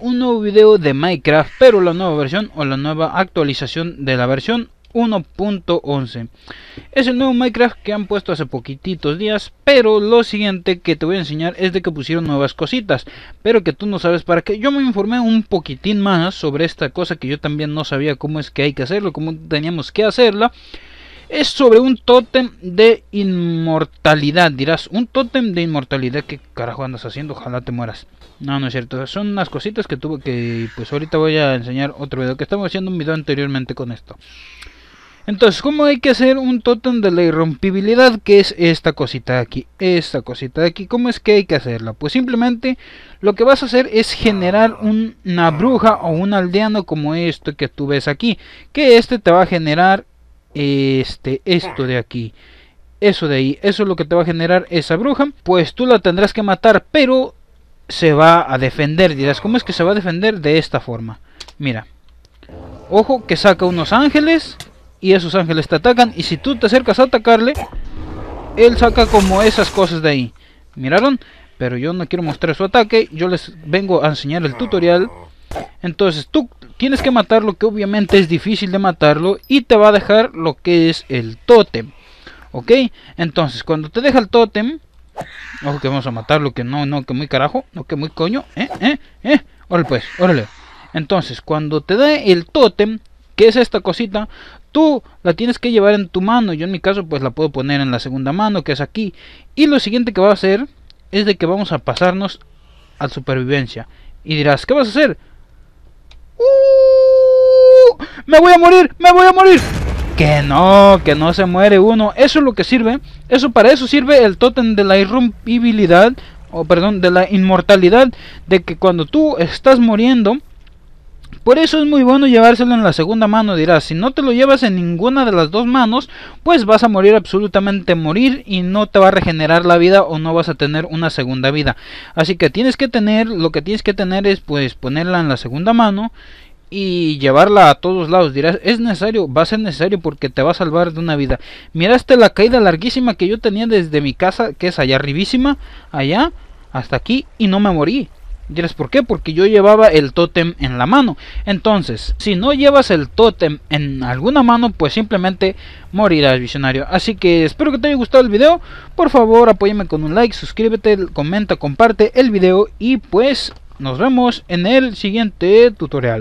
un nuevo video de Minecraft, pero la nueva versión o la nueva actualización de la versión 1.11. Es el nuevo Minecraft que han puesto hace poquititos días, pero lo siguiente que te voy a enseñar es de que pusieron nuevas cositas, pero que tú no sabes para qué. Yo me informé un poquitín más sobre esta cosa que yo también no sabía cómo es que hay que hacerlo, cómo teníamos que hacerla, es sobre un tótem de inmortalidad. Dirás, un tótem de inmortalidad, ¿qué carajo andas haciendo? Ojalá te mueras. No, no es cierto. Son unas cositas que tuve que... Pues ahorita voy a enseñar otro video. Que estamos haciendo un video anteriormente con esto. Entonces, ¿cómo hay que hacer un tótem de la irrompibilidad? Que es esta cosita de aquí. Esta cosita de aquí. ¿Cómo es que hay que hacerla? Pues simplemente lo que vas a hacer es generar una bruja o un aldeano como esto que tú ves aquí. Que este te va a generar este, esto de aquí. Eso de ahí, eso es lo que te va a generar esa bruja. Pues tú la tendrás que matar, pero se va a defender. Dirás, ¿cómo es que se va a defender de esta forma? Mira. Ojo que saca unos ángeles y esos ángeles te atacan. Y si tú te acercas a atacarle, él saca como esas cosas de ahí. ¿Miraron? Pero yo no quiero mostrar su ataque. Yo les vengo a enseñar el tutorial entonces tú tienes que matar lo que obviamente es difícil de matarlo y te va a dejar lo que es el tótem. ¿Ok? Entonces cuando te deja el tótem... Ojo que vamos a matarlo, que no, no, que muy carajo, no, que muy coño. ¿Eh? ¿Eh? ¿Eh? Órale pues, órale. Entonces cuando te da el tótem, que es esta cosita, tú la tienes que llevar en tu mano. Yo en mi caso pues la puedo poner en la segunda mano, que es aquí. Y lo siguiente que va a hacer es de que vamos a pasarnos a supervivencia. Y dirás, ¿qué vas a hacer? ¡Me voy a morir! ¡Me voy a morir! Que no, que no se muere uno. Eso es lo que sirve. Eso para eso sirve el tótem de la Irrumpibilidad O perdón, de la inmortalidad. De que cuando tú estás muriendo. Por eso es muy bueno llevárselo en la segunda mano, dirás. Si no te lo llevas en ninguna de las dos manos, pues vas a morir absolutamente morir y no te va a regenerar la vida o no vas a tener una segunda vida. Así que tienes que tener, lo que tienes que tener es pues ponerla en la segunda mano y llevarla a todos lados. Dirás, es necesario, va a ser necesario porque te va a salvar de una vida. Miraste la caída larguísima que yo tenía desde mi casa, que es allá arribísima, allá, hasta aquí, y no me morí. Dirás, ¿por qué? Porque yo llevaba el tótem en la mano. Entonces, si no llevas el tótem en alguna mano, pues simplemente morirás, visionario. Así que espero que te haya gustado el video. Por favor, apóyame con un like, suscríbete, comenta, comparte el video y pues nos vemos en el siguiente tutorial.